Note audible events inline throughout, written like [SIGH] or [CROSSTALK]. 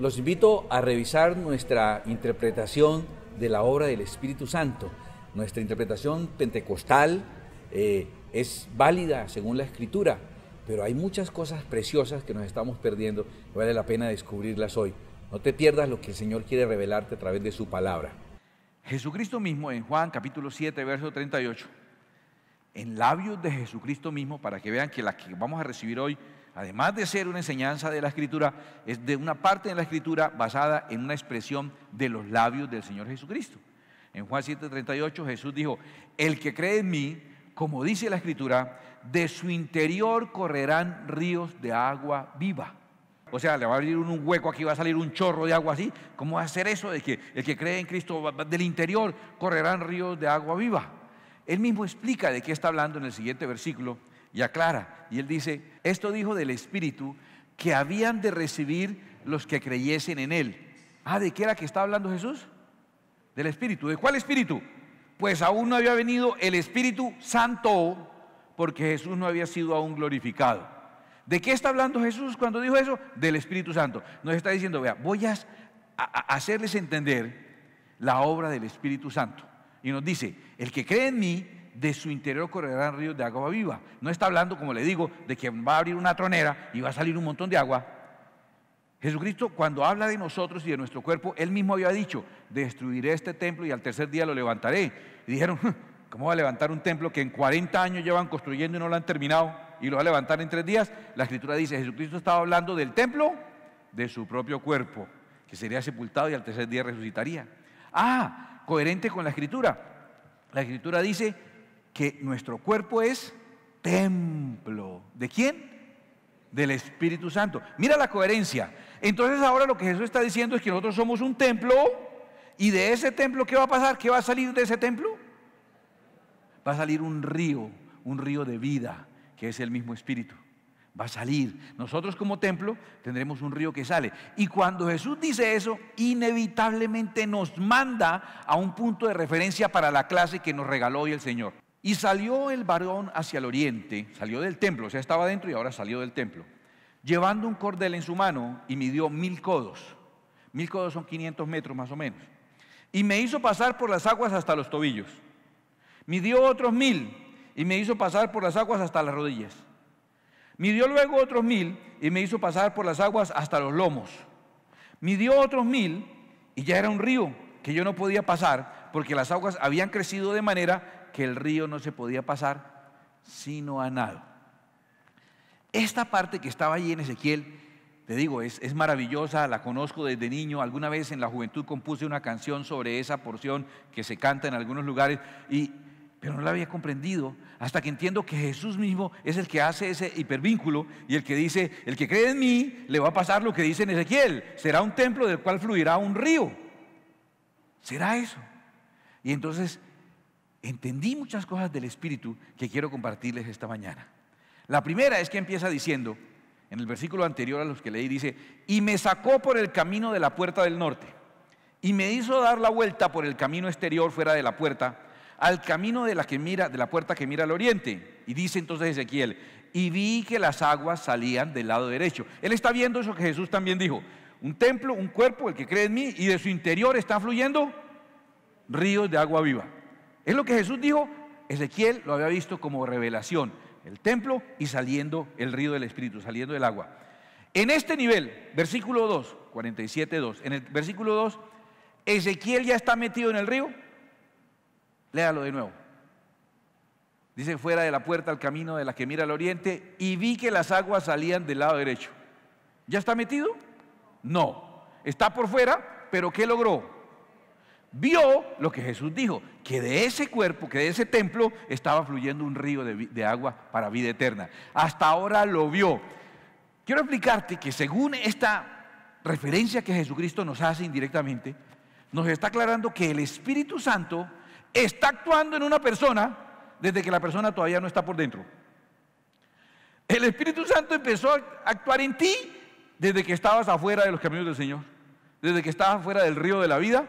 Los invito a revisar nuestra interpretación de la obra del Espíritu Santo. Nuestra interpretación pentecostal eh, es válida según la Escritura, pero hay muchas cosas preciosas que nos estamos perdiendo vale la pena descubrirlas hoy. No te pierdas lo que el Señor quiere revelarte a través de su palabra. Jesucristo mismo en Juan capítulo 7, verso 38, en labios de Jesucristo mismo, para que vean que la que vamos a recibir hoy además de ser una enseñanza de la escritura, es de una parte de la escritura basada en una expresión de los labios del Señor Jesucristo. En Juan 7:38 Jesús dijo, el que cree en mí, como dice la escritura, de su interior correrán ríos de agua viva. O sea, le va a abrir un hueco aquí, va a salir un chorro de agua así. ¿Cómo va a hacer eso? De que el que cree en Cristo del interior correrán ríos de agua viva. Él mismo explica de qué está hablando en el siguiente versículo, y aclara. Y él dice, esto dijo del Espíritu que habían de recibir los que creyesen en él. Ah, ¿de qué era que está hablando Jesús? Del Espíritu. ¿De cuál Espíritu? Pues aún no había venido el Espíritu Santo porque Jesús no había sido aún glorificado. ¿De qué está hablando Jesús cuando dijo eso? Del Espíritu Santo. Nos está diciendo, vea, voy a, a hacerles entender la obra del Espíritu Santo. Y nos dice, el que cree en mí, de su interior correrán ríos de agua viva. No está hablando, como le digo, de que va a abrir una tronera y va a salir un montón de agua. Jesucristo cuando habla de nosotros y de nuestro cuerpo, él mismo había dicho, destruiré este templo y al tercer día lo levantaré. Y dijeron, ¿cómo va a levantar un templo que en 40 años llevan construyendo y no lo han terminado y lo va a levantar en tres días? La escritura dice, Jesucristo estaba hablando del templo de su propio cuerpo, que sería sepultado y al tercer día resucitaría. Ah, coherente con la escritura. La escritura dice, que nuestro cuerpo es templo. ¿De quién? Del Espíritu Santo. Mira la coherencia. Entonces ahora lo que Jesús está diciendo es que nosotros somos un templo y de ese templo ¿qué va a pasar? ¿Qué va a salir de ese templo? Va a salir un río, un río de vida, que es el mismo Espíritu. Va a salir. Nosotros como templo tendremos un río que sale. Y cuando Jesús dice eso, inevitablemente nos manda a un punto de referencia para la clase que nos regaló hoy el Señor. Y salió el varón hacia el oriente, salió del templo, o sea, estaba dentro y ahora salió del templo, llevando un cordel en su mano y midió mil codos. Mil codos son 500 metros más o menos. Y me hizo pasar por las aguas hasta los tobillos. Midió otros mil y me hizo pasar por las aguas hasta las rodillas. Midió luego otros mil y me hizo pasar por las aguas hasta los lomos. Midió otros mil y ya era un río que yo no podía pasar porque las aguas habían crecido de manera que el río no se podía pasar sino a nado. Esta parte que estaba allí en Ezequiel, te digo, es, maravillosa, la conozco desde niño. Alguna vez en la juventud compuse una canción sobre esa porción que se canta en algunos lugares, y, pero no la había comprendido hasta que entiendo que Jesús mismo es el que hace ese hipervínculo y el que dice, el que cree en mí, le va a pasar lo que dice en Ezequiel, será un templo del cual fluirá un río. ¿Será eso? Y entonces entendí muchas cosas del Espíritu que quiero compartirles esta mañana. La primera es que empieza diciendo, en el versículo anterior a los que leí, dice, y me sacó por el camino de la puerta del norte, y me hizo dar la vuelta por el camino exterior fuera de la puerta, al camino de la, que mira, de la puerta que mira al oriente. Y dice entonces Ezequiel, y vi que las aguas salían del lado derecho. Él está viendo eso que Jesús también dijo, un templo, un cuerpo, el que cree en mí, y de su interior está fluyendo ríos de agua viva. Es lo que Jesús dijo, Ezequiel lo había visto como revelación, el templo y saliendo el río del Espíritu, saliendo del agua. En este nivel, versículo 2, 47, 2, en el versículo 2, Ezequiel ya está metido en el río. Léalo de nuevo. Dice, fuera de la puerta al camino de la que mira al oriente, y vi que las aguas salían del lado derecho. ¿Ya está metido? No. Está por fuera, pero ¿qué logró? vio lo que Jesús dijo, que de ese cuerpo, que de ese templo estaba fluyendo un río de, agua para vida eterna. Hasta ahora lo vio. Quiero explicarte que según esta referencia que Jesucristo nos hace indirectamente, nos está aclarando que el Espíritu Santo está actuando en una persona desde que la persona todavía no está por dentro. El Espíritu Santo empezó a actuar en ti desde que estabas afuera de los caminos del Señor, desde que estabas afuera del río de la vida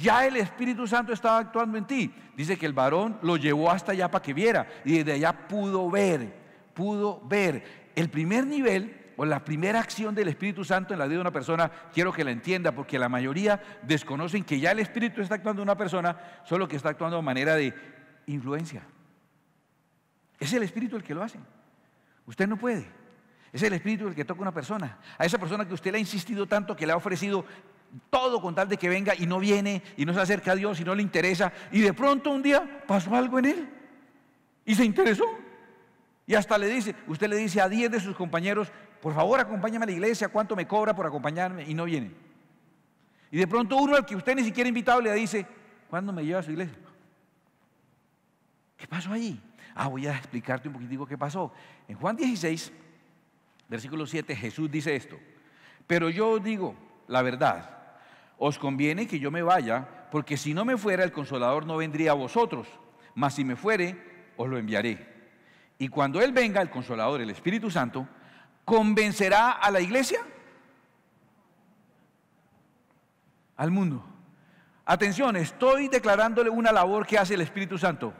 ya el Espíritu Santo estaba actuando en ti. Dice que el varón lo llevó hasta allá para que viera y desde allá pudo ver, pudo ver. El primer nivel o la primera acción del Espíritu Santo en la vida de una persona, quiero que la entienda, porque la mayoría desconocen que ya el Espíritu está actuando en una persona, solo que está actuando de manera de influencia. Es el Espíritu el que lo hace. Usted no puede. Es el Espíritu el que toca a una persona. A esa persona que usted le ha insistido tanto, que le ha ofrecido todo con tal de que venga y no viene y no se acerca a Dios y no le interesa. Y de pronto un día pasó algo en él y se interesó. Y hasta le dice, usted le dice a 10 de sus compañeros, por favor acompáñame a la iglesia, ¿cuánto me cobra por acompañarme? Y no viene. Y de pronto uno al que usted ni siquiera ha invitado le dice, ¿cuándo me lleva a su iglesia? ¿Qué pasó ahí? Ah, voy a explicarte un poquitico qué pasó. En Juan 16, versículo 7, Jesús dice esto. Pero yo digo la verdad os conviene que yo me vaya, porque si no me fuera el consolador no vendría a vosotros, mas si me fuere, os lo enviaré. Y cuando Él venga, el consolador, el Espíritu Santo, convencerá a la iglesia, al mundo. Atención, estoy declarándole una labor que hace el Espíritu Santo.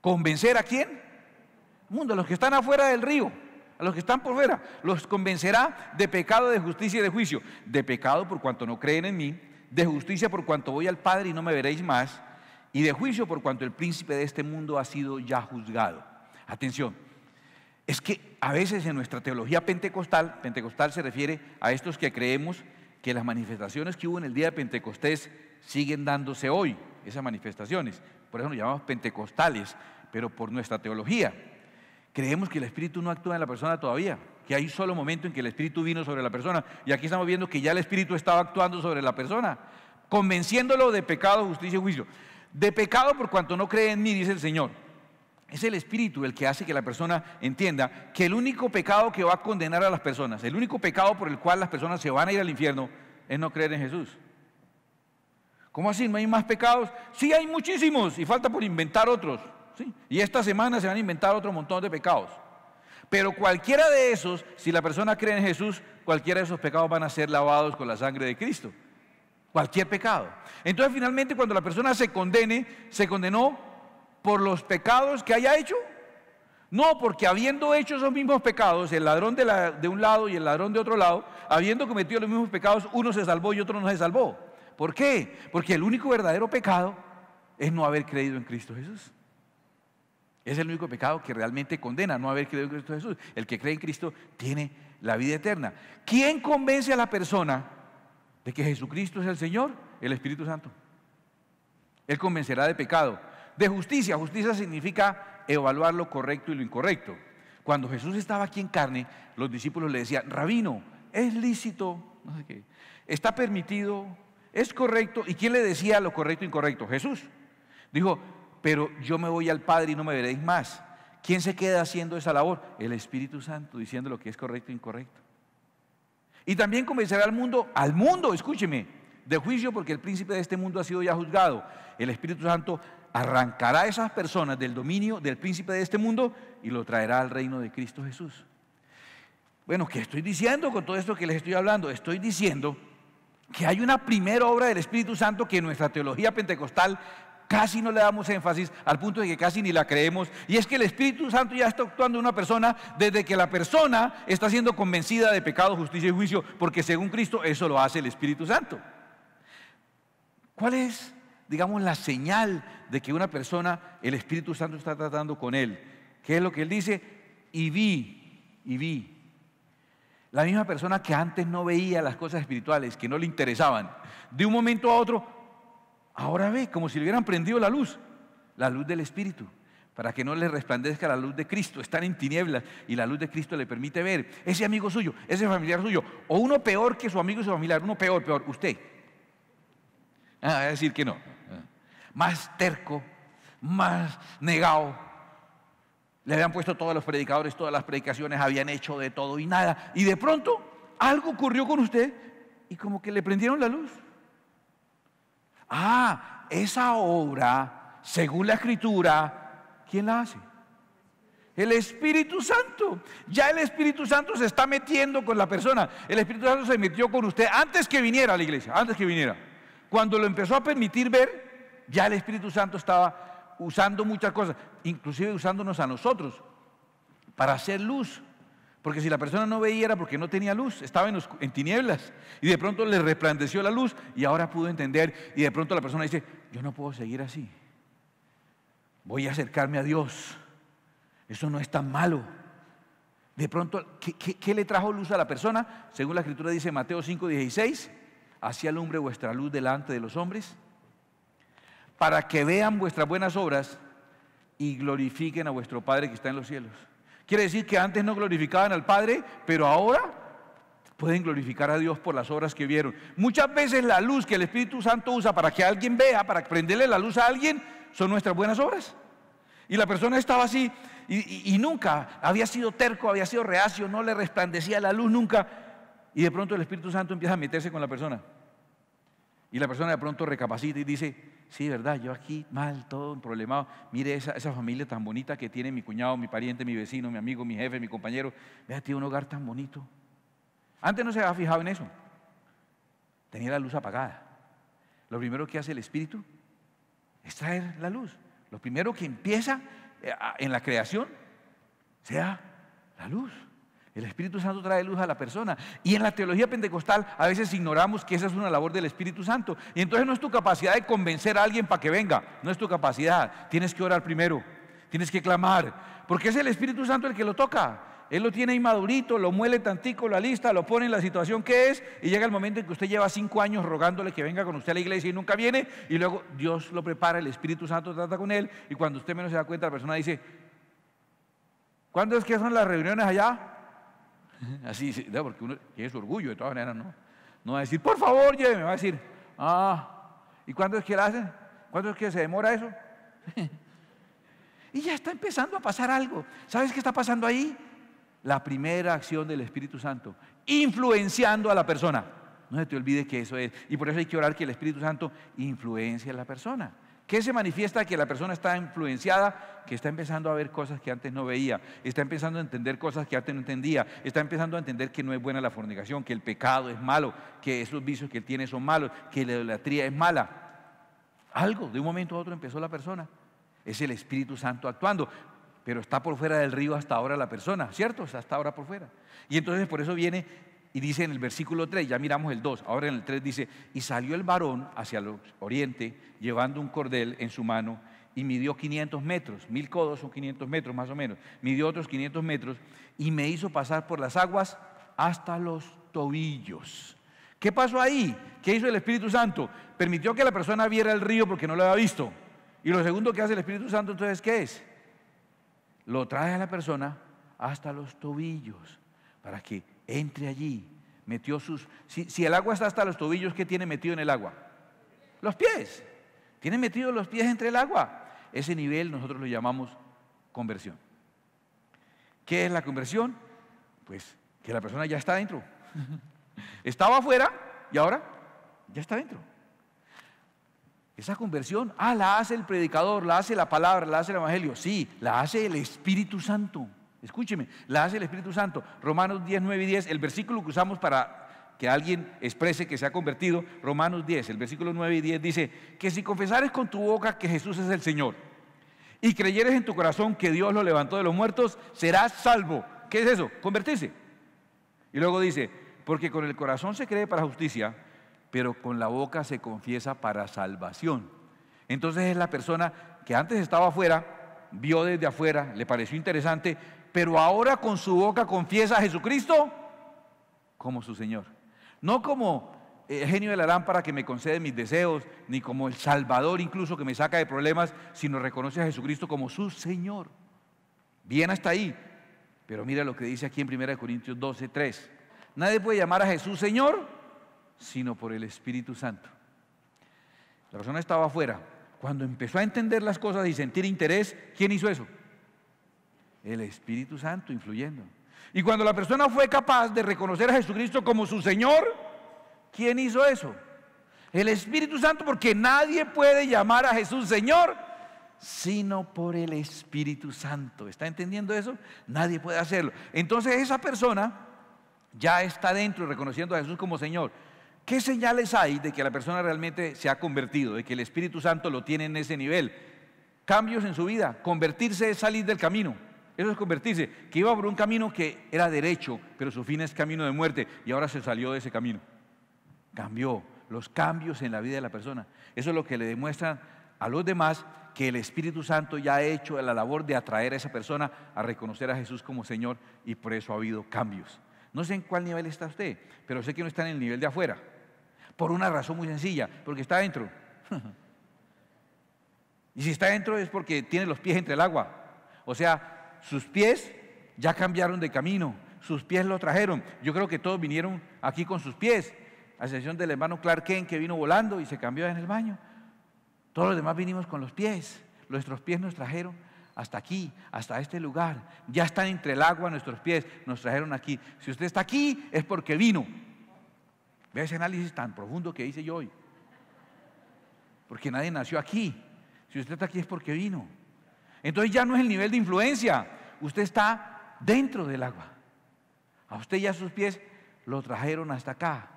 ¿Convencer a quién? Mundo, los que están afuera del río. A los que están por fuera, los convencerá de pecado, de justicia y de juicio. De pecado por cuanto no creen en mí, de justicia por cuanto voy al Padre y no me veréis más, y de juicio por cuanto el príncipe de este mundo ha sido ya juzgado. Atención, es que a veces en nuestra teología pentecostal, pentecostal se refiere a estos que creemos que las manifestaciones que hubo en el día de Pentecostés siguen dándose hoy, esas manifestaciones. Por eso nos llamamos pentecostales, pero por nuestra teología. Creemos que el Espíritu no actúa en la persona todavía, que hay un solo momento en que el Espíritu vino sobre la persona. Y aquí estamos viendo que ya el Espíritu estaba actuando sobre la persona, convenciéndolo de pecado, justicia y juicio. De pecado por cuanto no cree en mí, dice el Señor. Es el Espíritu el que hace que la persona entienda que el único pecado que va a condenar a las personas, el único pecado por el cual las personas se van a ir al infierno, es no creer en Jesús. ¿Cómo así? ¿No hay más pecados? Sí, hay muchísimos y falta por inventar otros. Y esta semana se van a inventar otro montón de pecados. Pero cualquiera de esos, si la persona cree en Jesús, cualquiera de esos pecados van a ser lavados con la sangre de Cristo. Cualquier pecado. Entonces finalmente cuando la persona se condene, se condenó por los pecados que haya hecho. No, porque habiendo hecho esos mismos pecados, el ladrón de un lado y el ladrón de otro lado, habiendo cometido los mismos pecados, uno se salvó y otro no se salvó. ¿Por qué? Porque el único verdadero pecado es no haber creído en Cristo Jesús. Es el único pecado que realmente condena no haber creído en Cristo Jesús. El que cree en Cristo tiene la vida eterna. ¿Quién convence a la persona de que Jesucristo es el Señor? El Espíritu Santo. Él convencerá de pecado. De justicia. Justicia significa evaluar lo correcto y lo incorrecto. Cuando Jesús estaba aquí en carne, los discípulos le decían, rabino, es lícito, no sé qué, está permitido, es correcto. ¿Y quién le decía lo correcto e incorrecto? Jesús. Dijo, pero yo me voy al Padre y no me veréis más. ¿Quién se queda haciendo esa labor? El Espíritu Santo, diciendo lo que es correcto e incorrecto. Y también convencerá al mundo, al mundo, escúcheme, de juicio porque el príncipe de este mundo ha sido ya juzgado. El Espíritu Santo arrancará a esas personas del dominio del príncipe de este mundo y lo traerá al reino de Cristo Jesús. Bueno, ¿qué estoy diciendo con todo esto que les estoy hablando? Estoy diciendo que hay una primera obra del Espíritu Santo que nuestra teología pentecostal casi no le damos énfasis al punto de que casi ni la creemos. Y es que el Espíritu Santo ya está actuando en una persona desde que la persona está siendo convencida de pecado, justicia y juicio, porque según Cristo eso lo hace el Espíritu Santo. ¿Cuál es, digamos, la señal de que una persona, el Espíritu Santo está tratando con él? ¿Qué es lo que él dice? Y vi, y vi. La misma persona que antes no veía las cosas espirituales, que no le interesaban, de un momento a otro Ahora ve, como si le hubieran prendido la luz, la luz del Espíritu, para que no le resplandezca la luz de Cristo. Están en tinieblas y la luz de Cristo le permite ver. Ese amigo suyo, ese familiar suyo, o uno peor que su amigo y su familiar, uno peor, peor, usted. Ah, a decir que no. Ah. Más terco, más negado. Le habían puesto todos los predicadores, todas las predicaciones, habían hecho de todo y nada. Y de pronto algo ocurrió con usted y como que le prendieron la luz. Ah, esa obra, según la escritura, ¿quién la hace? El Espíritu Santo. Ya el Espíritu Santo se está metiendo con la persona. El Espíritu Santo se metió con usted antes que viniera a la iglesia, antes que viniera. Cuando lo empezó a permitir ver, ya el Espíritu Santo estaba usando muchas cosas, inclusive usándonos a nosotros para hacer luz. Porque si la persona no veía era porque no tenía luz, estaba en, tinieblas. Y de pronto le resplandeció la luz y ahora pudo entender. Y de pronto la persona dice, yo no puedo seguir así. Voy a acercarme a Dios. Eso no es tan malo. De pronto, ¿qué, le trajo luz a la persona? Según la escritura dice Mateo 5, 16, así alumbre vuestra luz delante de los hombres, para que vean vuestras buenas obras y glorifiquen a vuestro Padre que está en los cielos. Quiere decir que antes no glorificaban al Padre, pero ahora pueden glorificar a Dios por las obras que vieron. Muchas veces la luz que el Espíritu Santo usa para que alguien vea, para prenderle la luz a alguien, son nuestras buenas obras. Y la persona estaba así y, y, nunca había sido terco, había sido reacio, no le resplandecía la luz nunca. Y de pronto el Espíritu Santo empieza a meterse con la persona. Y la persona de pronto recapacita y dice, sí, verdad, yo aquí mal, todo problemado. Mire esa, esa familia tan bonita que tiene mi cuñado, mi pariente, mi vecino, mi amigo, mi jefe, mi compañero. Vea, tiene un hogar tan bonito. Antes no se había fijado en eso. Tenía la luz apagada. Lo primero que hace el espíritu es traer la luz. Lo primero que empieza eh, en la creación sea la luz. El Espíritu Santo trae luz a la persona. Y en la teología pentecostal a veces ignoramos que esa es una labor del Espíritu Santo. Y entonces no es tu capacidad de convencer a alguien para que venga. No es tu capacidad. Tienes que orar primero. Tienes que clamar. Porque es el Espíritu Santo el que lo toca. Él lo tiene inmadurito, lo muele tantico, lo alista, lo pone en la situación que es. Y llega el momento en que usted lleva cinco años rogándole que venga con usted a la iglesia y nunca viene. Y luego Dios lo prepara, el Espíritu Santo trata con él. Y cuando usted menos se da cuenta, la persona dice, ¿cuándo es que son las reuniones allá? [LAUGHS] Así, porque uno, que es orgullo, de todas maneras, no. No va a decir, por favor, lléveme, va a decir, ah, ¿y cuándo es que la hacen? ¿Cuándo es que se demora eso? [LAUGHS] y ya está empezando a pasar algo. ¿Sabes qué está pasando ahí? La primera acción del Espíritu Santo, influenciando a la persona. No se te olvide que eso es. Y por eso hay que orar que el Espíritu Santo influencie a la persona. ¿Qué se manifiesta? Que la persona está influenciada, que está empezando a ver cosas que antes no veía, está empezando a entender cosas que antes no entendía, está empezando a entender que no es buena la fornicación, que el pecado es malo, que esos vicios que él tiene son malos, que la idolatría es mala. Algo, de un momento a otro empezó la persona. Es el Espíritu Santo actuando, pero está por fuera del río hasta ahora la persona, ¿cierto? Está hasta ahora por fuera. Y entonces por eso viene y dice en el versículo 3, ya miramos el 2, ahora en el 3 dice, y salió el varón hacia el oriente llevando un cordel en su mano y midió 500 metros, mil codos son 500 metros más o menos, midió otros 500 metros y me hizo pasar por las aguas hasta los tobillos. ¿Qué pasó ahí? ¿Qué hizo el Espíritu Santo? Permitió que la persona viera el río porque no lo había visto. Y lo segundo que hace el Espíritu Santo entonces, ¿qué es? Lo trae a la persona hasta los tobillos para que entre allí, metió sus... Si, el agua está hasta los tobillos, ¿qué tiene metido en el agua? Los pies. Tiene metidos los pies entre el agua. Ese nivel nosotros lo llamamos conversión. ¿Qué es la conversión? Pues que la persona ya está dentro. [LAUGHS] Estaba afuera y ahora ya está dentro. Esa conversión, ah, la hace el predicador, la hace la palabra, la hace el Evangelio. Sí, la hace el Espíritu Santo. Escúcheme, la hace el Espíritu Santo. Romanos 10, 9 y 10, el versículo que usamos para que alguien exprese que se ha convertido. Romanos 10, el versículo 9 y 10 dice, que si confesares con tu boca que Jesús es el Señor y creyeres en tu corazón que Dios lo levantó de los muertos, serás salvo. ¿Qué es eso? Convertirse. Y luego dice, porque con el corazón se cree para justicia, pero con la boca se confiesa para salvación. Entonces es la persona que antes estaba afuera, vio desde afuera, le pareció interesante, pero ahora con su boca confiesa a Jesucristo como su Señor. No como eh, genio de la lámpara que me concede mis deseos, ni como el Salvador incluso que me saca de problemas, sino reconoce a Jesucristo como su Señor. Bien hasta ahí. Pero mira lo que dice aquí en 1 Corintios 12, 3. Nadie puede llamar a Jesús Señor sino por el Espíritu Santo. La persona estaba afuera. Cuando empezó a entender las cosas y sentir interés, ¿quién hizo eso? el Espíritu Santo influyendo. Y cuando la persona fue capaz de reconocer a Jesucristo como su Señor, ¿quién hizo eso? El Espíritu Santo, porque nadie puede llamar a Jesús Señor sino por el Espíritu Santo. ¿Está entendiendo eso? Nadie puede hacerlo. Entonces esa persona ya está dentro reconociendo a Jesús como Señor. ¿Qué señales hay de que la persona realmente se ha convertido, de que el Espíritu Santo lo tiene en ese nivel? Cambios en su vida, convertirse es salir del camino eso es convertirse, que iba por un camino que era derecho, pero su fin es camino de muerte y ahora se salió de ese camino. Cambió los cambios en la vida de la persona. Eso es lo que le demuestra a los demás que el Espíritu Santo ya ha hecho la labor de atraer a esa persona a reconocer a Jesús como Señor y por eso ha habido cambios. No sé en cuál nivel está usted, pero sé que no está en el nivel de afuera. Por una razón muy sencilla, porque está adentro. [LAUGHS] y si está adentro es porque tiene los pies entre el agua. O sea, sus pies ya cambiaron de camino, sus pies lo trajeron. Yo creo que todos vinieron aquí con sus pies, a excepción del hermano Clark Kent que vino volando y se cambió en el baño. Todos los demás vinimos con los pies, nuestros pies nos trajeron hasta aquí, hasta este lugar. Ya están entre el agua nuestros pies, nos trajeron aquí. Si usted está aquí es porque vino. Ve ese análisis tan profundo que hice yo hoy. Porque nadie nació aquí. Si usted está aquí es porque vino. Entonces ya no es el nivel de influencia. Usted está dentro del agua. A usted ya sus pies lo trajeron hasta acá.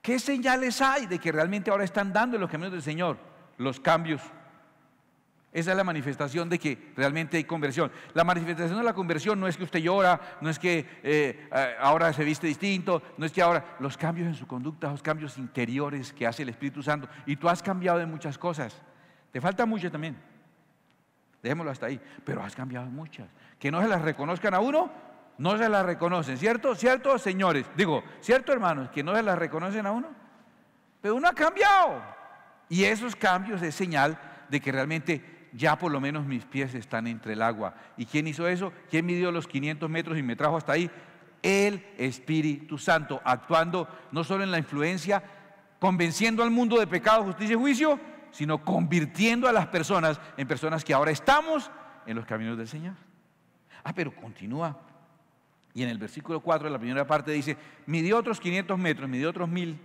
¿Qué señales hay de que realmente ahora están dando en los caminos del Señor? Los cambios. Esa es la manifestación de que realmente hay conversión. La manifestación de la conversión no es que usted llora, no es que eh, eh, ahora se viste distinto, no es que ahora los cambios en su conducta, los cambios interiores que hace el Espíritu Santo. Y tú has cambiado de muchas cosas. Te falta mucho también. Dejémoslo hasta ahí. Pero has cambiado muchas. Que no se las reconozcan a uno, no se las reconocen. ¿Cierto? ¿Cierto, señores? Digo, ¿cierto, hermanos? Que no se las reconocen a uno. Pero uno ha cambiado. Y esos cambios es señal de que realmente ya por lo menos mis pies están entre el agua. ¿Y quién hizo eso? ¿Quién midió los 500 metros y me trajo hasta ahí? El Espíritu Santo, actuando no solo en la influencia, convenciendo al mundo de pecado, justicia y juicio, sino convirtiendo a las personas en personas que ahora estamos en los caminos del Señor. Ah, pero continúa. Y en el versículo 4 de la primera parte dice, midió otros 500 metros, midió otros 1000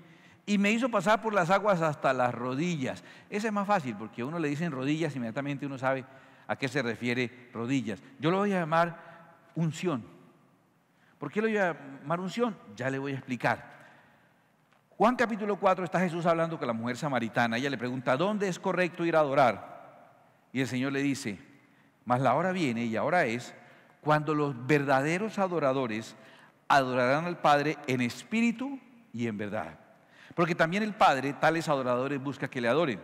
y me hizo pasar por las aguas hasta las rodillas. Ese es más fácil porque a uno le dicen rodillas, inmediatamente uno sabe a qué se refiere rodillas. Yo lo voy a llamar unción. ¿Por qué lo voy a llamar unción? Ya le voy a explicar. Juan capítulo 4 está Jesús hablando con la mujer samaritana. Ella le pregunta, ¿dónde es correcto ir a adorar? Y el Señor le dice, mas la hora viene y ahora es cuando los verdaderos adoradores adorarán al Padre en espíritu y en verdad. Porque también el Padre, tales adoradores, busca que le adoren.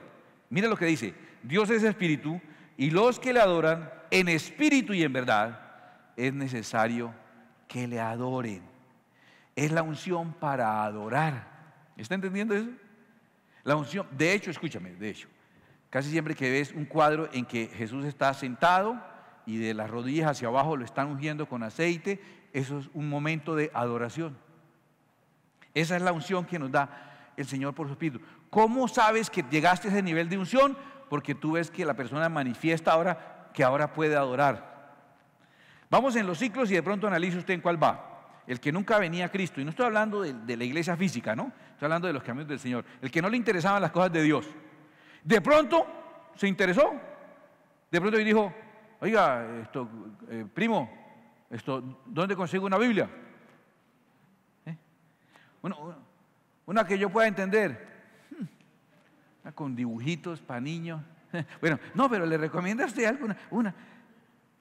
Mira lo que dice, Dios es espíritu y los que le adoran en espíritu y en verdad, es necesario que le adoren. Es la unción para adorar. ¿Está entendiendo eso? La unción, de hecho, escúchame, de hecho, casi siempre que ves un cuadro en que Jesús está sentado y de las rodillas hacia abajo lo están ungiendo con aceite, eso es un momento de adoración. Esa es la unción que nos da el Señor por su Espíritu. ¿Cómo sabes que llegaste a ese nivel de unción? Porque tú ves que la persona manifiesta ahora que ahora puede adorar. Vamos en los ciclos y de pronto analice usted en cuál va el que nunca venía a Cristo, y no estoy hablando de, la iglesia física, ¿no? Estoy hablando de los caminos del Señor, el que no le interesaban las cosas de Dios, de pronto se interesó, de pronto y dijo, oiga, eh, primo, esto, ¿dónde consigo una Biblia? ¿Eh? Bueno, una que yo pueda entender, hmm, con dibujitos para niños. [LAUGHS] Bueno, no, pero le recomienda a alguna. Una.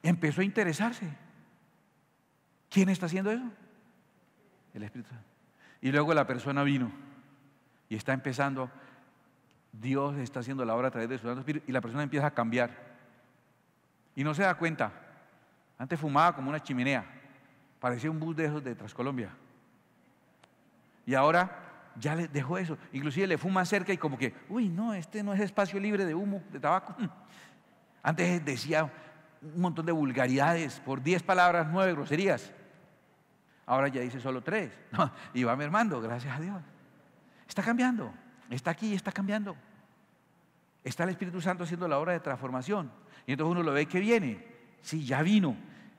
Empezó a interesarse. ¿Quién está haciendo eso? Espíritu Y luego la persona vino y está empezando, Dios está haciendo la obra a través de su Santo Espíritu y la persona empieza a cambiar. Y no se da cuenta. Antes fumaba como una chimenea, parecía un bus de esos de Transcolombia. Y ahora ya le dejó eso. Inclusive le fuma cerca y como que, uy, no, este no es espacio libre de humo, de tabaco. [LAUGHS] Antes decía un montón de vulgaridades, por 10 palabras, nueve groserías ahora ya dice solo tres. y va mermando, gracias a Dios. Está cambiando, está aquí, y está cambiando. Está el Espíritu Santo haciendo la obra de transformación. Y entonces uno lo ve que viene. Sí, ya vino.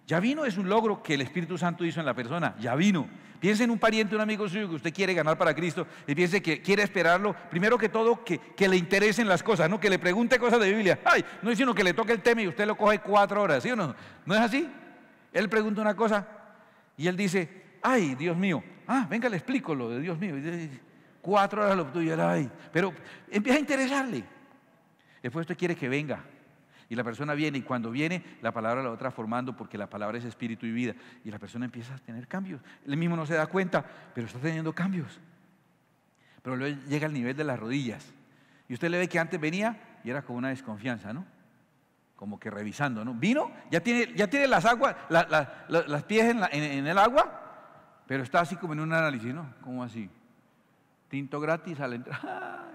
Ya vino es un logro que el Espíritu Santo hizo en la persona. Ya vino. Piense en un pariente, un amigo suyo que usted quiere ganar para Cristo y piense que quiere esperarlo. Primero que todo, que, le interesen las cosas, no que le pregunte cosas de Biblia. Ay, no es sino que le toque el tema y usted lo coge cuatro horas, ¿sí o no? ¿No es así? Él pregunta una cosa y él dice, ay, Dios mío, ah, venga, le explico lo de Dios mío. Cuatro horas lo tuyo, ay. Pero empieza a interesarle. Después usted quiere que venga. Y la persona viene y cuando viene, la palabra la va transformando porque la palabra es espíritu y vida. Y la persona empieza a tener cambios. Él mismo no se da cuenta, pero está teniendo cambios. Pero luego llega al nivel de las rodillas. Y usted le ve que antes venía y era con una desconfianza, ¿no? Como que revisando, ¿no? Vino, ya tiene, ya tiene las aguas, las pies en el agua, pero está así como en un análisis, ¿no? ¿Cómo así? Tinto gratis al entrar.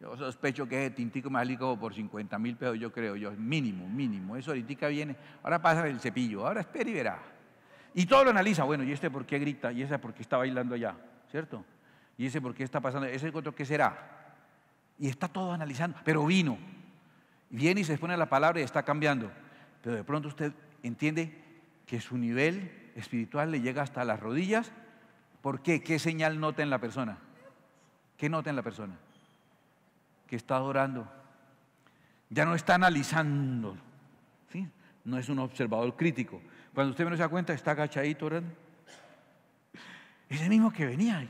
Yo sospecho que tintico más por 50 mil pesos, yo creo, yo, mínimo, mínimo. Eso ahorita viene, ahora pasa el cepillo, ahora espera y verá. Y todo lo analiza, bueno, ¿y este por qué grita? ¿Y esa por qué está bailando allá? ¿Cierto? ¿Y ese por qué está pasando? ¿Ese otro qué será? Y está todo analizando, pero vino. Viene y se expone la palabra y está cambiando. Pero de pronto usted entiende que su nivel espiritual le llega hasta las rodillas. ¿Por qué? ¿Qué señal nota en la persona? ¿Qué nota en la persona? Que está adorando. Ya no está analizando. ¿sí? No es un observador crítico. Cuando usted no se da cuenta, está agachadito orando. Es el mismo que venía.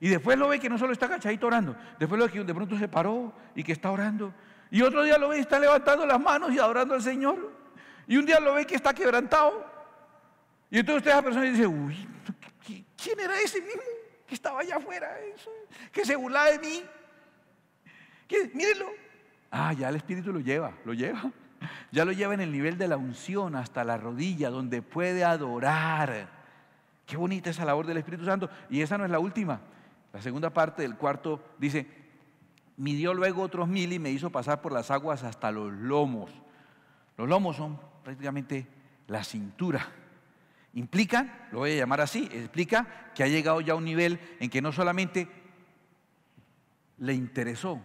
Y después lo ve que no solo está agachadito orando, después lo ve que de pronto se paró y que está orando. Y otro día lo ve y está levantando las manos y adorando al Señor. Y un día lo ve que está quebrantado y entonces usted a esa persona dice, uy, ¿quién era ese mismo que estaba allá afuera? que se burlaba de mí. ¿Qué? Mírenlo. Ah, ya el Espíritu lo lleva, lo lleva. Ya lo lleva en el nivel de la unción hasta la rodilla, donde puede adorar. Qué bonita esa labor del Espíritu Santo. Y esa no es la última. La segunda parte del cuarto dice, midió luego otros mil y me hizo pasar por las aguas hasta los lomos. Los lomos son prácticamente la cintura Implica, lo voy a llamar así, explica que ha llegado ya a un nivel en que no solamente le interesó.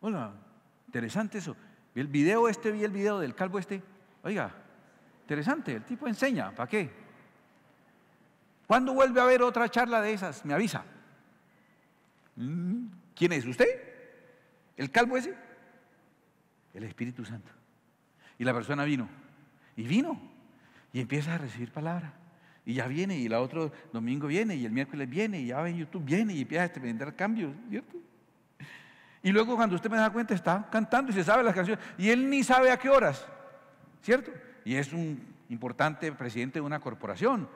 Hola, interesante eso. Vi el video este, vi el video del calvo este. Oiga, interesante, el tipo enseña, ¿para qué? ¿Cuándo vuelve a haber otra charla de esas? Me avisa. Mm, ¿Quién es usted? ¿El calvo ese? El Espíritu Santo. Y la persona vino. Y vino. Y empieza a recibir palabra. Y ya viene, y el otro domingo viene, y el miércoles viene, y ya en YouTube viene, y empieza a experimentar cambios, ¿cierto? Y luego cuando usted me da cuenta está cantando y se sabe las canciones, y él ni sabe a qué horas, ¿cierto? Y es un importante presidente de una corporación.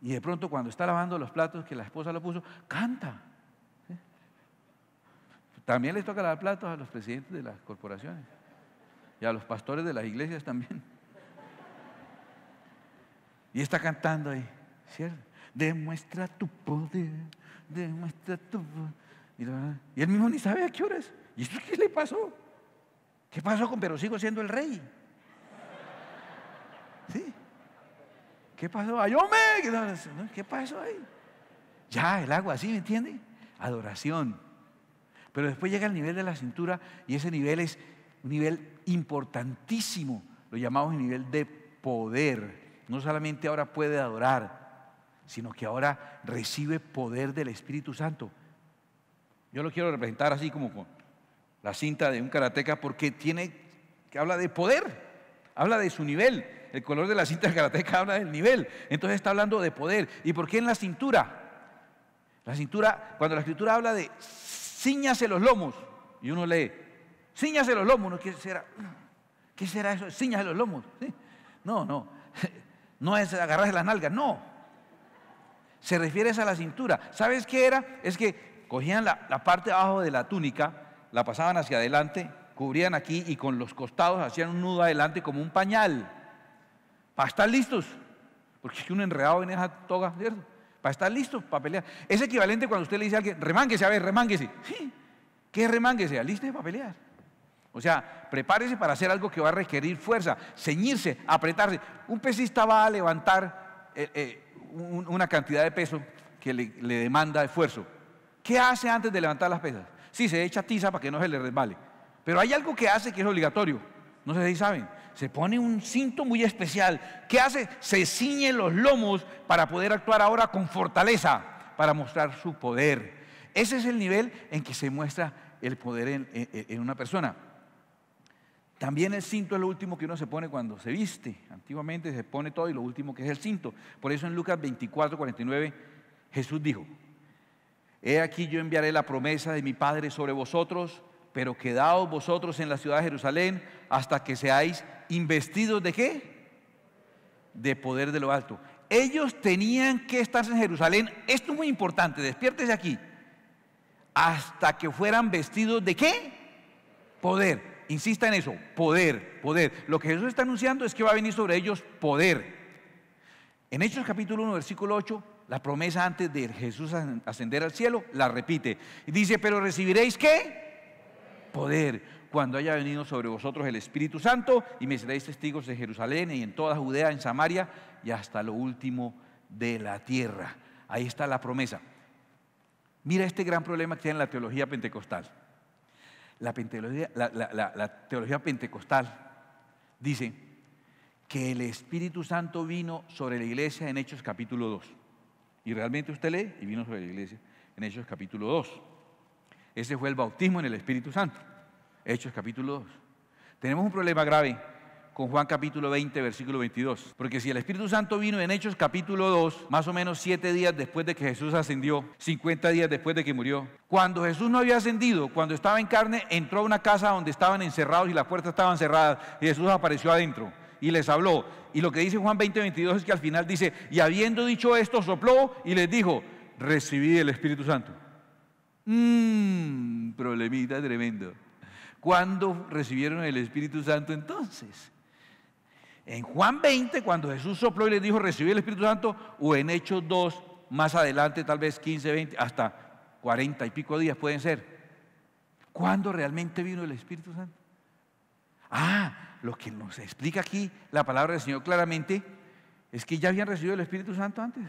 Y de pronto cuando está lavando los platos que la esposa lo puso, canta. También les toca lavar platos a los presidentes de las corporaciones y a los pastores de las iglesias también. Y está cantando ahí, ¿cierto? Demuestra tu poder, demuestra tu poder. Y, él mismo ni sabe a qué hora es. ¿Y esto qué le pasó? ¿Qué pasó con pero sigo siendo el rey? ¿Sí? ¿Qué pasó? ¡Ay, hombre! ¿Qué pasó ahí? Ya, el agua, así me entiende? Adoración. Pero después llega el nivel de la cintura y ese nivel es un nivel importantísimo. Lo llamamos el nivel de poder no solamente ahora puede adorar, sino que ahora recibe poder del Espíritu Santo. Yo lo quiero representar así como con la cinta de un karateca porque tiene que habla de poder, habla de su nivel. El color de la cinta de karateca habla del nivel. Entonces está hablando de poder. ¿Y por qué en la cintura? La cintura, cuando la escritura habla de ciñase los lomos, y uno lee, ciñase los lomos, ¿Qué será? ¿Qué será eso? Ciñase los lomos. No, no. [LAUGHS] No es agarrarse las nalgas, no. Se refiere a la cintura. ¿Sabes qué era? Es que cogían la, parte de abajo de la túnica, la pasaban hacia adelante, cubrían aquí y con los costados hacían un nudo adelante como un pañal. Para estar listos. Porque es que un enredado en esa toga, ¿cierto? Para estar listos, para pelear. Es equivalente cuando usted le dice a alguien, remánguese, a ver, remánguese. Sí, ¿Qué es remánguese? Listo para pelear. O sea, prepárese para hacer algo que va a requerir fuerza, ceñirse, apretarse. Un pesista va a levantar eh, eh, una cantidad de peso que le, demanda esfuerzo. ¿Qué hace antes de levantar las pesas? Sí, se echa tiza para que no se le resbale. Pero hay algo que hace que es obligatorio. No sé si saben. Se pone un cinto muy especial. ¿Qué hace? Se ciñe los lomos para poder actuar ahora con fortaleza, para mostrar su poder. Ese es el nivel en que se muestra el poder en una persona. También el cinto es lo último que uno se pone cuando se viste. Antiguamente se pone todo y lo último que es el cinto. Por eso en Lucas 24, 49, Jesús dijo, He aquí yo enviaré la promesa de mi Padre sobre vosotros, pero quedaos vosotros en la ciudad de Jerusalén hasta que seáis investidos de qué? De poder de lo alto. Ellos tenían que estar en Jerusalén. Esto es muy importante, despiértese aquí. Hasta que fueran vestidos de qué? Poder. Insista en eso, poder, poder. Lo que Jesús está anunciando es que va a venir sobre ellos poder. En Hechos capítulo 1, versículo 8, la promesa antes de Jesús ascender al cielo, la repite. Y dice, pero recibiréis qué? Poder. Cuando haya venido sobre vosotros el Espíritu Santo y me seréis testigos de Jerusalén y en toda Judea, en Samaria y hasta lo último de la tierra. Ahí está la promesa. Mira este gran problema que tiene la teología pentecostal la, teología pentecostal dice que el Espíritu Santo vino sobre la iglesia en Hechos capítulo 2. Y realmente usted lee y vino sobre la iglesia en Hechos capítulo 2. Ese fue el bautismo en el Espíritu Santo. Hechos capítulo 2. Tenemos un problema grave con Juan capítulo 20, versículo 22. Porque si el Espíritu Santo vino en Hechos capítulo 2, más o menos siete días después de que Jesús ascendió, 50 días después de que murió, cuando Jesús no había ascendido, cuando estaba en carne, entró a una casa donde estaban encerrados y las puertas estaban cerradas y Jesús apareció adentro y les habló. Y lo que dice Juan 20, 22 es que al final dice, y habiendo dicho esto, sopló y les dijo, recibí el Espíritu Santo. Mmm, problemita tremendo. ¿Cuándo recibieron el Espíritu Santo entonces? En Juan 20, cuando Jesús sopló y les dijo, recibí el Espíritu Santo, o en Hechos 2, más adelante, tal vez 15, 20, hasta 40 y pico días pueden ser. ¿Cuándo realmente vino el Espíritu Santo? Ah, lo que nos explica aquí la palabra del Señor claramente es que ya habían recibido el Espíritu Santo antes.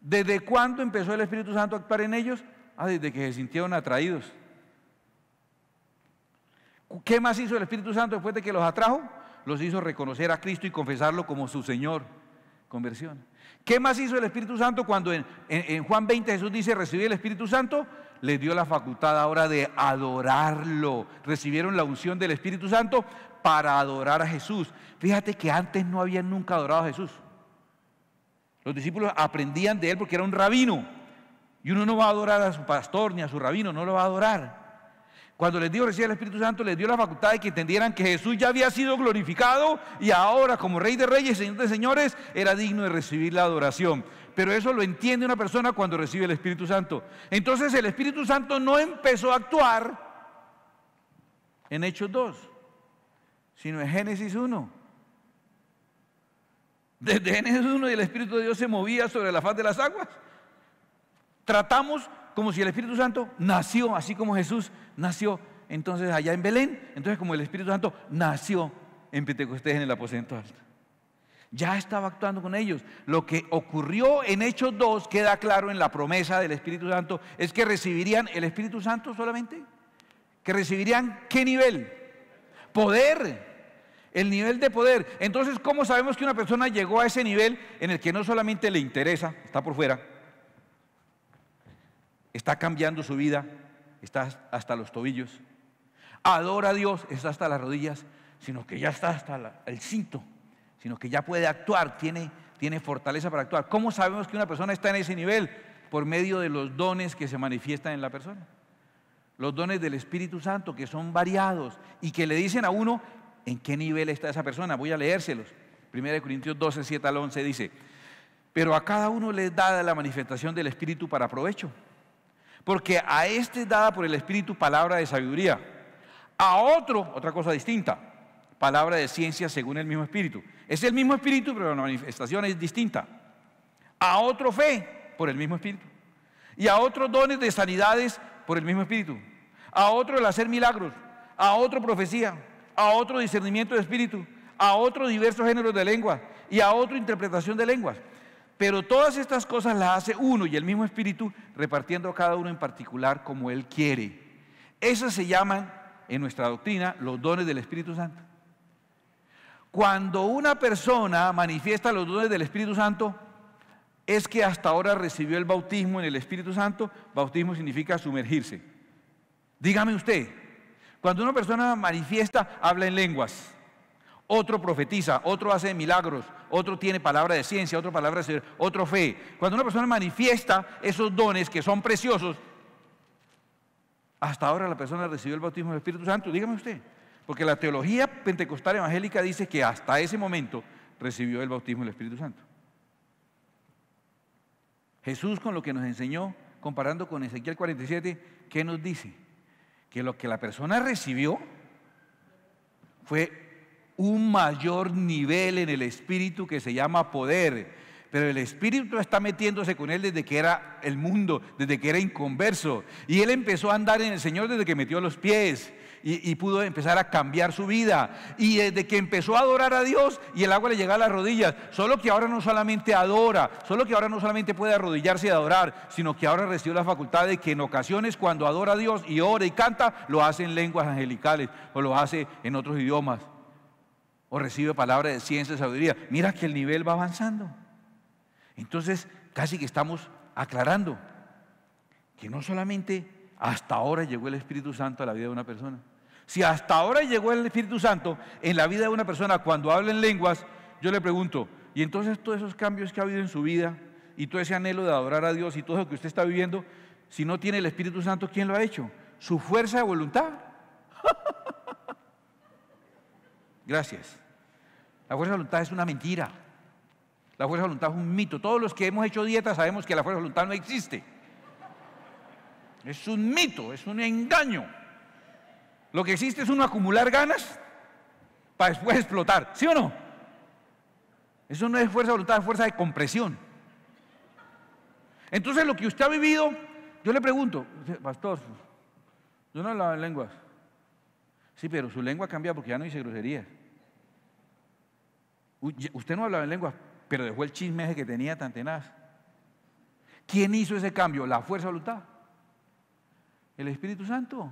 ¿Desde cuándo empezó el Espíritu Santo a actuar en ellos? Ah, desde que se sintieron atraídos. ¿Qué más hizo el Espíritu Santo después de que los atrajo? los hizo reconocer a Cristo y confesarlo como su Señor. Conversión. ¿Qué más hizo el Espíritu Santo cuando en, Juan 20 Jesús dice, recibí el Espíritu Santo? Les dio la facultad ahora de adorarlo. Recibieron la unción del Espíritu Santo para adorar a Jesús. Fíjate que antes no habían nunca adorado a Jesús. Los discípulos aprendían de él porque era un rabino. Y uno no va a adorar a su pastor ni a su rabino, no lo va a adorar. Cuando les dio recibir el Espíritu Santo, les dio la facultad de que entendieran que Jesús ya había sido glorificado y ahora como Rey de Reyes, Señor de Señores, era digno de recibir la adoración. Pero eso lo entiende una persona cuando recibe el Espíritu Santo. Entonces el Espíritu Santo no empezó a actuar en Hechos 2, sino en Génesis 1. Desde Génesis 1 el Espíritu de Dios se movía sobre la faz de las aguas. Tratamos como si el Espíritu Santo nació, así como Jesús nació entonces allá en Belén, entonces como el Espíritu Santo nació en Pentecostés en el aposento alto. Ya estaba actuando con ellos. Lo que ocurrió en Hechos 2 queda claro en la promesa del Espíritu Santo, es que recibirían el Espíritu Santo solamente. ¿Que recibirían qué nivel? Poder. El nivel de poder. Entonces, ¿cómo sabemos que una persona llegó a ese nivel en el que no solamente le interesa, está por fuera, está cambiando su vida, está hasta los tobillos. Adora a Dios, está hasta las rodillas, sino que ya está hasta el cinto, sino que ya puede actuar, tiene, fortaleza para actuar. ¿Cómo sabemos que una persona está en ese nivel? Por medio de los dones que se manifiestan en la persona. Los dones del Espíritu Santo, que son variados y que le dicen a uno en qué nivel está esa persona. Voy a leérselos. 1 Corintios 12, 7 al 11 dice, pero a cada uno le da la manifestación del Espíritu para provecho porque a este es dada por el Espíritu palabra de sabiduría. A otro, otra cosa distinta, palabra de ciencia según el mismo Espíritu. Es el mismo Espíritu, pero la manifestación es distinta. A otro fe por el mismo Espíritu. Y a otro dones de sanidades por el mismo Espíritu. A otro el hacer milagros. A otro profecía. A otro discernimiento de Espíritu. A otro diversos géneros de lenguas Y a otro interpretación de lenguas. Pero todas estas cosas las hace uno y el mismo Espíritu repartiendo a cada uno en particular como Él quiere. Esas se llaman en nuestra doctrina los dones del Espíritu Santo. Cuando una persona manifiesta los dones del Espíritu Santo, es que hasta ahora recibió el bautismo en el Espíritu Santo. Bautismo significa sumergirse. Dígame usted, cuando una persona manifiesta, habla en lenguas otro profetiza, otro hace milagros, otro tiene palabra de ciencia, otro palabra de otro fe. Cuando una persona manifiesta esos dones que son preciosos, hasta ahora la persona recibió el bautismo del Espíritu Santo, dígame usted, porque la teología pentecostal evangélica dice que hasta ese momento recibió el bautismo del Espíritu Santo. Jesús con lo que nos enseñó, comparando con Ezequiel 47, ¿qué nos dice? Que lo que la persona recibió fue un mayor nivel en el espíritu que se llama poder. Pero el espíritu está metiéndose con él desde que era el mundo, desde que era inconverso. Y él empezó a andar en el Señor desde que metió los pies. Y, pudo empezar a cambiar su vida. Y desde que empezó a adorar a Dios y el agua le llega a las rodillas, solo que ahora no solamente adora, solo que ahora no solamente puede arrodillarse y adorar, sino que ahora recibió la facultad de que en ocasiones cuando adora a Dios y ora y canta, lo hace en lenguas angelicales o lo hace en otros idiomas o recibe palabra de ciencia, y sabiduría. Mira que el nivel va avanzando. Entonces, casi que estamos aclarando que no solamente hasta ahora llegó el Espíritu Santo a la vida de una persona. Si hasta ahora llegó el Espíritu Santo en la vida de una persona cuando habla en lenguas, yo le pregunto, y entonces todos esos cambios que ha habido en su vida y todo ese anhelo de adorar a Dios y todo lo que usted está viviendo, si no tiene el Espíritu Santo, ¿quién lo ha hecho? ¿Su fuerza de voluntad? Gracias. La fuerza de voluntad es una mentira. La fuerza de voluntad es un mito. Todos los que hemos hecho dieta sabemos que la fuerza de voluntad no existe. Es un mito, es un engaño. Lo que existe es uno acumular ganas para después explotar, ¿sí o no? Eso no es fuerza de voluntad, es fuerza de compresión. Entonces lo que usted ha vivido, yo le pregunto, pastor, yo no hablaba en lenguas. Sí, pero su lengua cambia porque ya no dice grosería. Usted no hablaba en lengua, pero dejó el chisme que tenía tan tenaz. ¿Quién hizo ese cambio? ¿La fuerza voluntad? ¿El Espíritu Santo?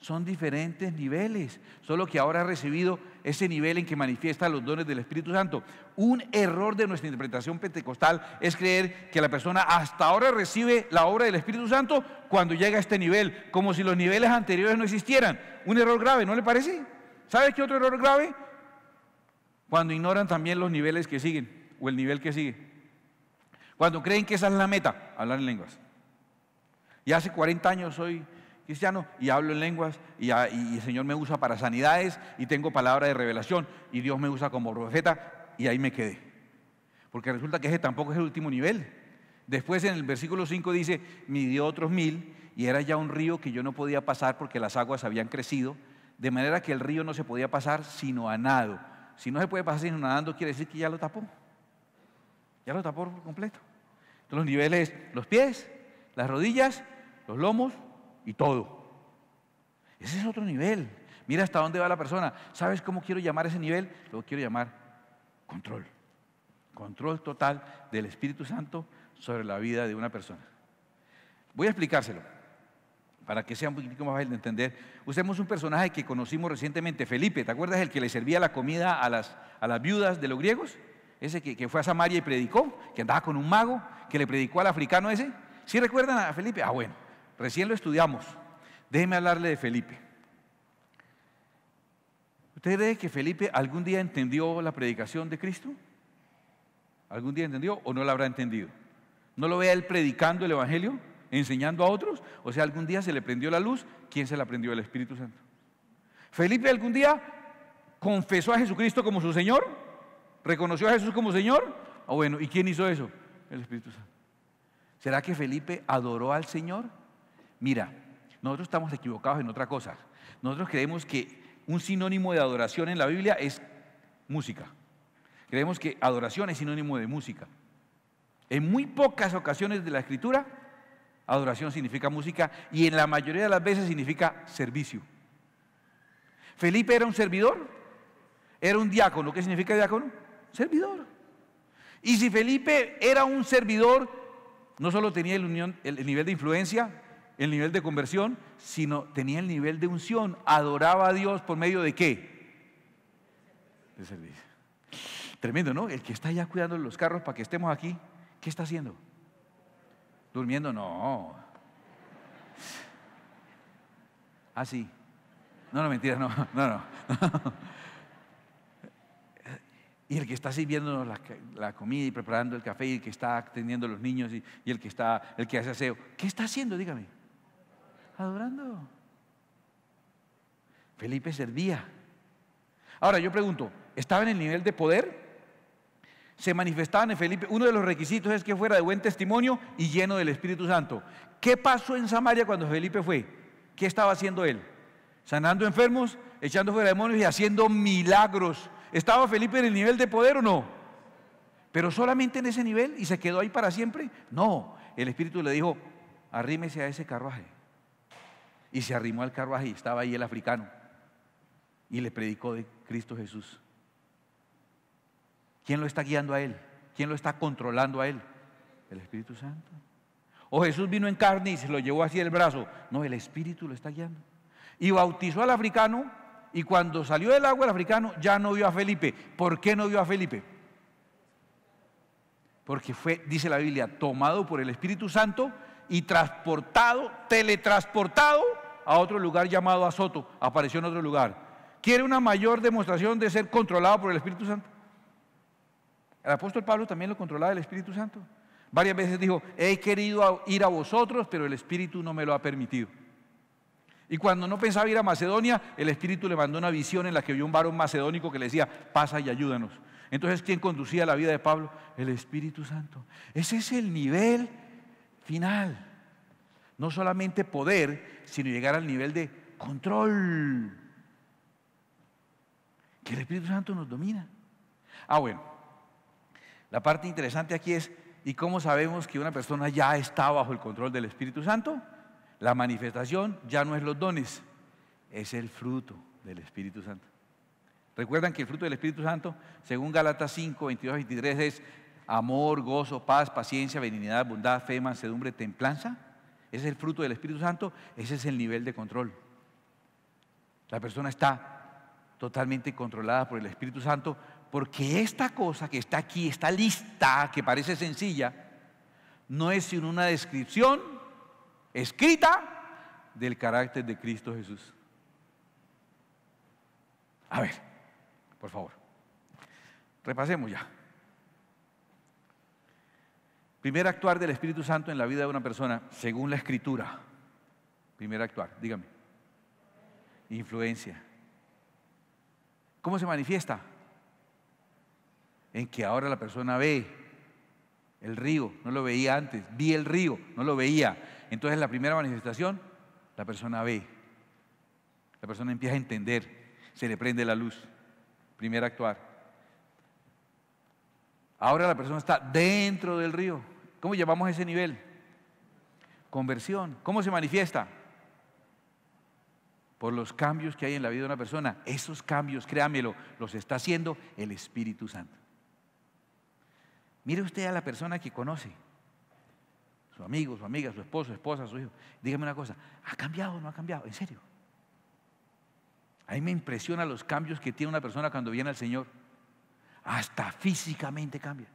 Son diferentes niveles, solo que ahora ha recibido ese nivel en que manifiesta los dones del Espíritu Santo. Un error de nuestra interpretación pentecostal es creer que la persona hasta ahora recibe la obra del Espíritu Santo cuando llega a este nivel, como si los niveles anteriores no existieran. Un error grave, ¿no le parece? ¿Sabes qué otro error grave? Cuando ignoran también los niveles que siguen o el nivel que sigue. Cuando creen que esa es la meta, hablar en lenguas. Y hace 40 años soy cristiano y hablo en lenguas ah, y, el Señor me usa para sanidades y tengo palabra de revelación y Dios me usa como profeta y ahí me quedé. Porque resulta que ese tampoco es el último nivel. Después en el versículo 5 dice, dio otros mil y era ya un río que yo no podía pasar porque las aguas habían crecido, de manera que el río no se podía pasar sino a nado. Si no se puede pasar sino nadando, quiere decir que ya lo tapó. Ya lo tapó por completo. Entonces los niveles, los pies, las rodillas, los lomos, y todo. Ese es otro nivel. Mira hasta dónde va la persona. ¿Sabes cómo quiero llamar ese nivel? Lo quiero llamar control. Control total del Espíritu Santo sobre la vida de una persona. Voy a explicárselo para que sea un poquito más fácil de entender. Usemos un personaje que conocimos recientemente, Felipe. ¿Te acuerdas el que le servía la comida a las, viudas de los griegos? Ese que, que fue a Samaria y predicó, que andaba con un mago, que le predicó al africano ese. ¿Sí recuerdan a Felipe? Ah, bueno. Recién lo estudiamos. Déjeme hablarle de Felipe. ¿Usted cree que Felipe algún día entendió la predicación de Cristo? ¿Algún día entendió o no la habrá entendido? ¿No lo vea él predicando el Evangelio, enseñando a otros? O sea, algún día se le prendió la luz. ¿Quién se la prendió? El Espíritu Santo. Felipe algún día confesó a Jesucristo como su Señor, reconoció a Jesús como Señor. O ah, bueno, ¿y quién hizo eso? El Espíritu Santo. ¿Será que Felipe adoró al Señor? Mira, nosotros estamos equivocados en otra cosa. Nosotros creemos que un sinónimo de adoración en la Biblia es música. Creemos que adoración es sinónimo de música. En muy pocas ocasiones de la escritura, adoración significa música y en la mayoría de las veces significa servicio. Felipe era un servidor, era un diácono. ¿Qué significa diácono? Servidor. Y si Felipe era un servidor, no solo tenía el, nivel de influencia, el nivel de conversión, sino tenía el nivel de unción. Adoraba a Dios por medio de qué? De servicio. Tremendo, ¿no? El que está allá cuidando los carros para que estemos aquí, ¿qué está haciendo? ¿Durmiendo? No. Así. Ah, sí. no, no, mentira, no, no, no. Y el que está sirviéndonos la, comida y preparando el café, y el que está atendiendo a los niños, y, el que está, el que hace aseo, ¿qué está haciendo? Dígame adorando. Felipe servía. Ahora yo pregunto, ¿estaba en el nivel de poder? Se manifestaban en Felipe. Uno de los requisitos es que fuera de buen testimonio y lleno del Espíritu Santo. ¿Qué pasó en Samaria cuando Felipe fue? ¿Qué estaba haciendo él? Sanando enfermos, echando fuera demonios y haciendo milagros. ¿Estaba Felipe en el nivel de poder o no? Pero solamente en ese nivel y se quedó ahí para siempre. No, el Espíritu le dijo, arrímese a ese carruaje. Y se arrimó al carruaje y estaba ahí el africano. Y le predicó de Cristo Jesús. ¿Quién lo está guiando a él? ¿Quién lo está controlando a él? El Espíritu Santo. O Jesús vino en carne y se lo llevó así del brazo. No, el Espíritu lo está guiando. Y bautizó al africano y cuando salió del agua el africano ya no vio a Felipe. ¿Por qué no vio a Felipe? Porque fue, dice la Biblia, tomado por el Espíritu Santo y transportado, teletransportado a otro lugar llamado Azoto. Apareció en otro lugar. ¿Quiere una mayor demostración de ser controlado por el Espíritu Santo? El apóstol Pablo también lo controlaba el Espíritu Santo. Varias veces dijo, he querido ir a vosotros, pero el Espíritu no me lo ha permitido. Y cuando no pensaba ir a Macedonia, el Espíritu le mandó una visión en la que vio un varón macedónico que le decía, pasa y ayúdanos. Entonces, ¿quién conducía la vida de Pablo? El Espíritu Santo. Ese es el nivel final. No solamente poder, sino llegar al nivel de control. Que el Espíritu Santo nos domina. Ah, bueno. La parte interesante aquí es, ¿y cómo sabemos que una persona ya está bajo el control del Espíritu Santo? La manifestación ya no es los dones, es el fruto del Espíritu Santo. Recuerdan que el fruto del Espíritu Santo, según Galatas 5, 22, 23, es amor, gozo, paz, paciencia, benignidad, bondad, fe, mansedumbre, templanza. Ese es el fruto del Espíritu Santo, ese es el nivel de control. La persona está totalmente controlada por el Espíritu Santo porque esta cosa que está aquí, esta lista que parece sencilla, no es sino una descripción escrita del carácter de Cristo Jesús. A ver, por favor, repasemos ya. Primer actuar del Espíritu Santo en la vida de una persona, según la Escritura. Primer actuar, dígame. Influencia. ¿Cómo se manifiesta? En que ahora la persona ve el río, no lo veía antes, vi el río, no lo veía. Entonces la primera manifestación, la persona ve. La persona empieza a entender, se le prende la luz. Primer actuar. Ahora la persona está dentro del río. ¿Cómo llevamos ese nivel? Conversión. ¿Cómo se manifiesta? Por los cambios que hay en la vida de una persona. Esos cambios, créamelo, los está haciendo el Espíritu Santo. Mire usted a la persona que conoce, su amigo, su amiga, su esposo, su esposa, su hijo. Dígame una cosa, ¿ha cambiado o no ha cambiado? ¿En serio? A mí me impresiona los cambios que tiene una persona cuando viene al Señor. Hasta físicamente cambia.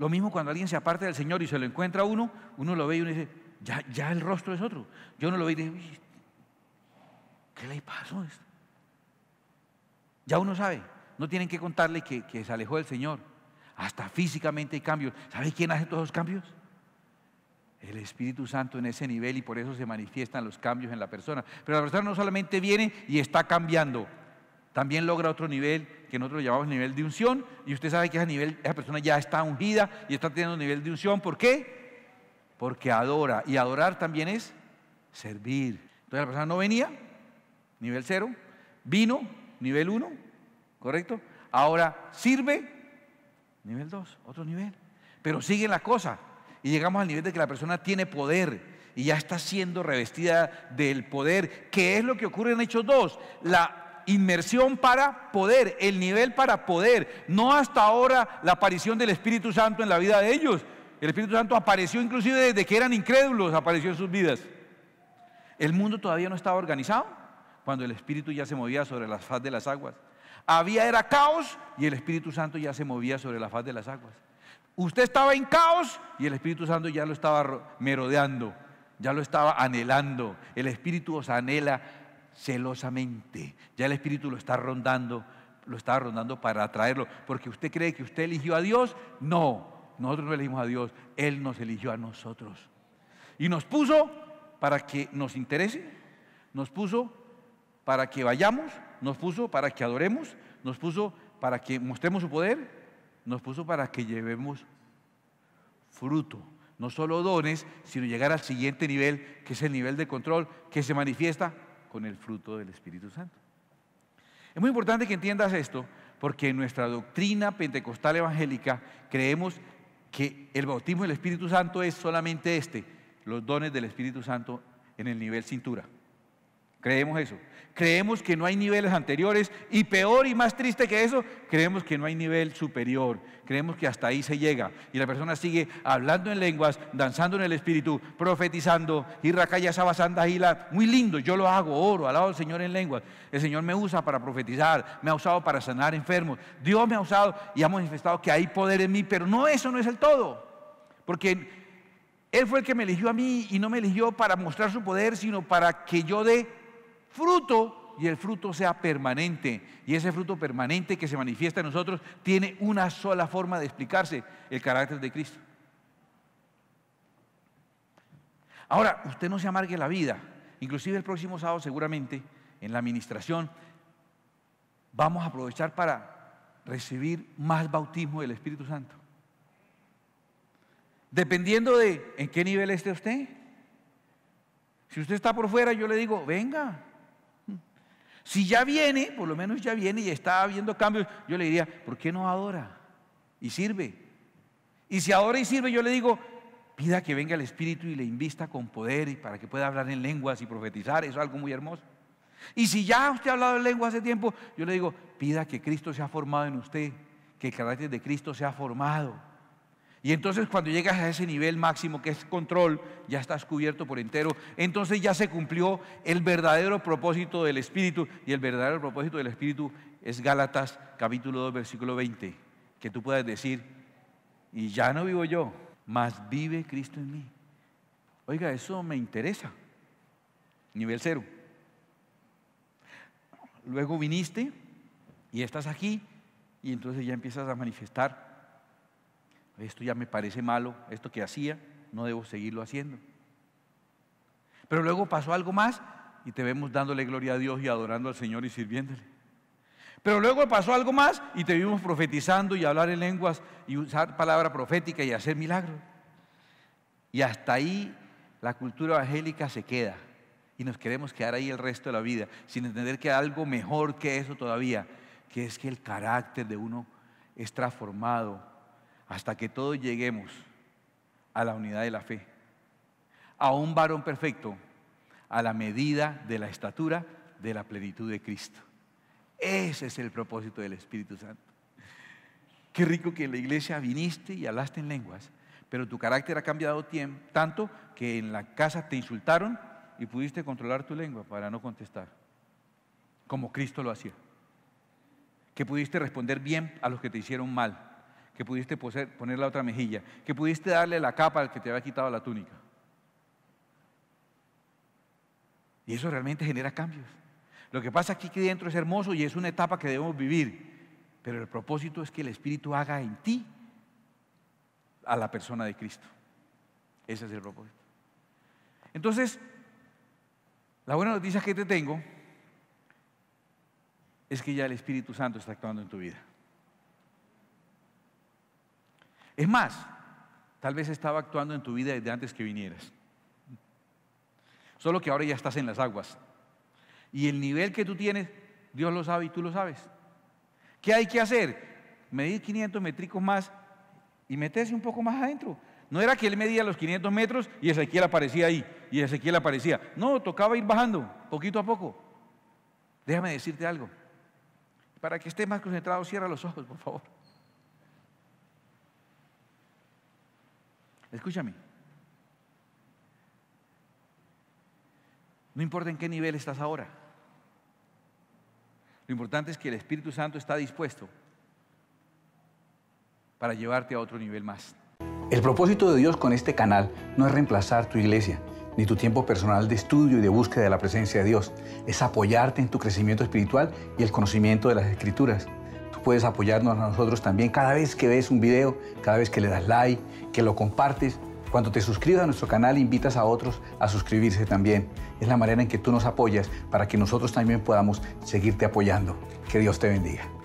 Lo mismo cuando alguien se aparta del Señor y se lo encuentra a uno, uno lo ve y uno dice, ya, ya el rostro es otro. Yo no lo ve y dice, ¿qué le pasó esto? Ya uno sabe, no tienen que contarle que, que se alejó del Señor. Hasta físicamente hay cambios. ¿Sabe quién hace todos los cambios? el Espíritu Santo en ese nivel y por eso se manifiestan los cambios en la persona. Pero la persona no solamente viene y está cambiando, también logra otro nivel que nosotros llamamos nivel de unción y usted sabe que esa persona ya está ungida y está teniendo nivel de unción. ¿Por qué? Porque adora y adorar también es servir. Entonces la persona no venía, nivel cero, vino, nivel uno, ¿correcto? Ahora sirve, nivel dos, otro nivel. Pero sigue la cosa. y llegamos al nivel de que la persona tiene poder y ya está siendo revestida del poder, ¿qué es lo que ocurre en Hechos 2. La inmersión para poder, el nivel para poder, no hasta ahora la aparición del Espíritu Santo en la vida de ellos. El Espíritu Santo apareció inclusive desde que eran incrédulos, apareció en sus vidas. El mundo todavía no estaba organizado cuando el Espíritu ya se movía sobre la faz de las aguas. Había era caos y el Espíritu Santo ya se movía sobre la faz de las aguas. Usted estaba en caos y el Espíritu Santo ya lo estaba merodeando, ya lo estaba anhelando. El Espíritu os anhela celosamente. Ya el Espíritu lo está rondando, lo está rondando para atraerlo. Porque usted cree que usted eligió a Dios. No, nosotros no elegimos a Dios. Él nos eligió a nosotros. Y nos puso para que nos interese, nos puso para que vayamos, nos puso para que adoremos, nos puso para que mostremos su poder, nos puso para que llevemos fruto no solo dones, sino llegar al siguiente nivel, que es el nivel de control, que se manifiesta con el fruto del Espíritu Santo. Es muy importante que entiendas esto porque en nuestra doctrina pentecostal evangélica creemos que el bautismo del Espíritu Santo es solamente este, los dones del Espíritu Santo en el nivel cintura. Creemos eso. Creemos que no hay niveles anteriores y peor y más triste que eso, creemos que no hay nivel superior. Creemos que hasta ahí se llega y la persona sigue hablando en lenguas, danzando en el espíritu, profetizando, y sabasanda hila, muy lindo, yo lo hago, oro, lado del Señor en lenguas. El Señor me usa para profetizar, me ha usado para sanar enfermos. Dios me ha usado y ha manifestado que hay poder en mí, pero no eso no es el todo. Porque él fue el que me eligió a mí y no me eligió para mostrar su poder, sino para que yo dé fruto y el fruto sea permanente. Y ese fruto permanente que se manifiesta en nosotros tiene una sola forma de explicarse, el carácter de Cristo. Ahora, usted no se amargue la vida. Inclusive el próximo sábado seguramente en la administración vamos a aprovechar para recibir más bautismo del Espíritu Santo. Dependiendo de en qué nivel esté usted. Si usted está por fuera, yo le digo, venga, si ya viene, por lo menos ya viene y está habiendo cambios, yo le diría, ¿por qué no adora y sirve? Y si adora y sirve, yo le digo, pida que venga el Espíritu y le invista con poder y para que pueda hablar en lenguas y profetizar, eso es algo muy hermoso. Y si ya usted ha hablado en lengua hace tiempo, yo le digo, pida que Cristo sea formado en usted, que el carácter de Cristo sea formado y entonces cuando llegas a ese nivel máximo que es control, ya estás cubierto por entero. Entonces ya se cumplió el verdadero propósito del Espíritu. Y el verdadero propósito del Espíritu es Gálatas capítulo 2, versículo 20. Que tú puedes decir, y ya no vivo yo, mas vive Cristo en mí. Oiga, eso me interesa. Nivel cero. Luego viniste y estás aquí y entonces ya empiezas a manifestar esto ya me parece malo, esto que hacía, no debo seguirlo haciendo. Pero luego pasó algo más y te vemos dándole gloria a Dios y adorando al Señor y sirviéndole. Pero luego pasó algo más y te vimos profetizando y hablar en lenguas y usar palabra profética y hacer milagros. Y hasta ahí la cultura evangélica se queda y nos queremos quedar ahí el resto de la vida sin entender que hay algo mejor que eso todavía, que es que el carácter de uno es transformado hasta que todos lleguemos a la unidad de la fe, a un varón perfecto, a la medida de la estatura de la plenitud de Cristo. Ese es el propósito del Espíritu Santo. Qué rico que en la iglesia viniste y hablaste en lenguas, pero tu carácter ha cambiado tanto que en la casa te insultaron y pudiste controlar tu lengua para no contestar, como Cristo lo hacía. Que pudiste responder bien a los que te hicieron mal que pudiste poner la otra mejilla, que pudiste darle la capa al que te había quitado la túnica. Y eso realmente genera cambios. Lo que pasa aquí que dentro es hermoso y es una etapa que debemos vivir, pero el propósito es que el Espíritu haga en ti a la persona de Cristo. Ese es el propósito. Entonces, la buena noticia que te tengo es que ya el Espíritu Santo está actuando en tu vida. Es más, tal vez estaba actuando en tu vida desde antes que vinieras. Solo que ahora ya estás en las aguas. Y el nivel que tú tienes, Dios lo sabe y tú lo sabes. ¿Qué hay que hacer? Medir 500 métricos más y meterse un poco más adentro. No era que él medía los 500 metros y Ezequiel aparecía ahí, y Ezequiel aparecía. No, tocaba ir bajando, poquito a poco. Déjame decirte algo. Para que estés más concentrado, cierra los ojos, por favor. Escúchame. No importa en qué nivel estás ahora. Lo importante es que el Espíritu Santo está dispuesto para llevarte a otro nivel más. El propósito de Dios con este canal no es reemplazar tu iglesia ni tu tiempo personal de estudio y de búsqueda de la presencia de Dios. Es apoyarte en tu crecimiento espiritual y el conocimiento de las escrituras puedes apoyarnos a nosotros también. Cada vez que ves un video, cada vez que le das like, que lo compartes, cuando te suscribas a nuestro canal, invitas a otros a suscribirse también. Es la manera en que tú nos apoyas para que nosotros también podamos seguirte apoyando. Que Dios te bendiga.